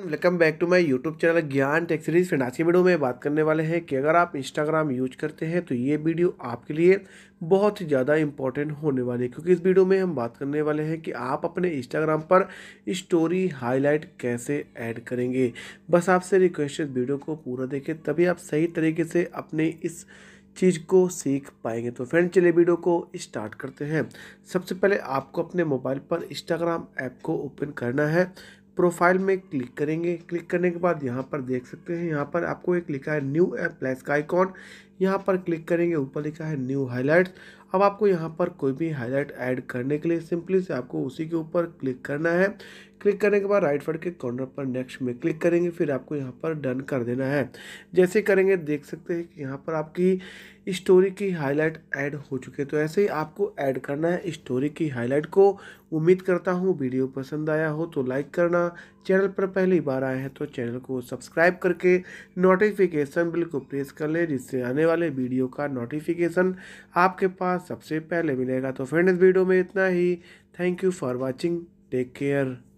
welcome back to my YouTube channel Gyan tech series friend आज की video में बात करने वाले हैं कि अगर आप इंस्टाग्राम यूज करते हैं तो ये वीडियो आपके लिए बहुत ही ज़्यादा इंपॉर्टेंट होने वाली है क्योंकि इस वीडियो में हम बात करने वाले हैं कि आप अपने इंस्टाग्राम पर स्टोरी हाईलाइट कैसे ऐड करेंगे बस आपसे रिक्वेस्ट है वीडियो को पूरा देखें तभी आप सही तरीके से अपने इस चीज़ को सीख पाएंगे तो फ्रेंड चले वीडियो को स्टार्ट करते हैं सबसे पहले आपको अपने मोबाइल पर इंस्टाग्राम ऐप को ओपन करना है प्रोफाइल में क्लिक करेंगे क्लिक करने के बाद यहाँ पर देख सकते हैं यहाँ पर आपको एक लिखा है न्यू ऐप प्लस का आइकॉन यहाँ पर क्लिक करेंगे ऊपर लिखा है न्यू हाईलाइट्स अब आपको यहाँ पर कोई भी हाईलाइट ऐड करने के लिए सिंपली से आपको उसी के ऊपर क्लिक करना है क्लिक करने के बाद राइट फर्ड के कॉर्नर पर नेक्स्ट में क्लिक करेंगे फिर आपको यहाँ पर डन कर देना है जैसे करेंगे देख सकते हैं कि यहाँ पर आपकी स्टोरी की हाईलाइट ऐड हो चुकी है तो ऐसे ही आपको ऐड करना है स्टोरी की हाईलाइट को उम्मीद करता हूँ वीडियो पसंद आया हो तो लाइक करना चैनल पर पहली बार आए हैं तो चैनल को सब्सक्राइब करके नोटिफिकेशन बिल को प्रेस कर लें जिससे आने वाले वीडियो का नोटिफिकेशन आपके पास सबसे पहले मिलेगा तो फ्रेंड इस वीडियो में इतना ही thank you for watching take care